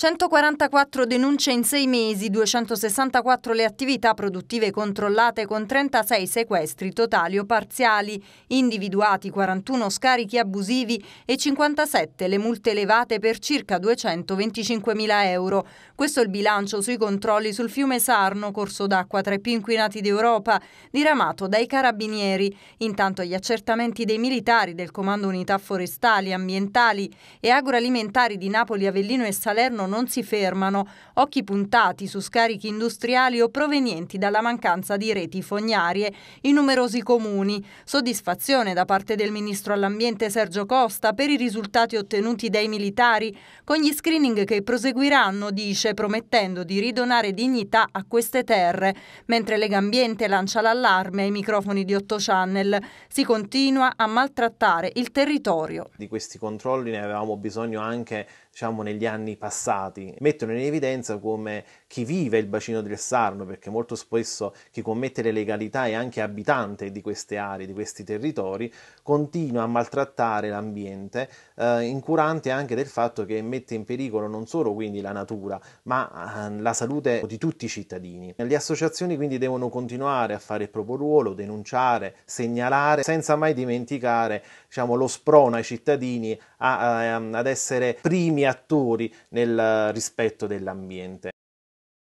144 denunce in sei mesi, 264 le attività produttive controllate con 36 sequestri totali o parziali, individuati 41 scarichi abusivi e 57 le multe elevate per circa 225.000 euro. Questo è il bilancio sui controlli sul fiume Sarno, corso d'acqua tra i più inquinati d'Europa, diramato dai carabinieri. Intanto gli accertamenti dei militari del Comando Unità Forestali, Ambientali e Agroalimentari di Napoli, Avellino e Salerno non si fermano, occhi puntati su scarichi industriali o provenienti dalla mancanza di reti fognarie in numerosi comuni. Soddisfazione da parte del ministro all'ambiente Sergio Costa per i risultati ottenuti dai militari con gli screening che proseguiranno, dice, promettendo di ridonare dignità a queste terre, mentre Lega Ambiente lancia l'allarme ai microfoni di 8 Channel. Si continua a maltrattare il territorio. Di questi controlli ne avevamo bisogno anche diciamo, negli anni passati reati mettono in evidenza come chi vive il bacino del Sarno, perché molto spesso chi commette le legalità è anche abitante di queste aree, di questi territori, continua a maltrattare l'ambiente, eh, incurante anche del fatto che mette in pericolo non solo quindi la natura, ma eh, la salute di tutti i cittadini. Le associazioni quindi devono continuare a fare il proprio ruolo, denunciare, segnalare, senza mai dimenticare diciamo, lo sprono ai cittadini a, a, ehm, ad essere primi attori nel rispetto dell'ambiente.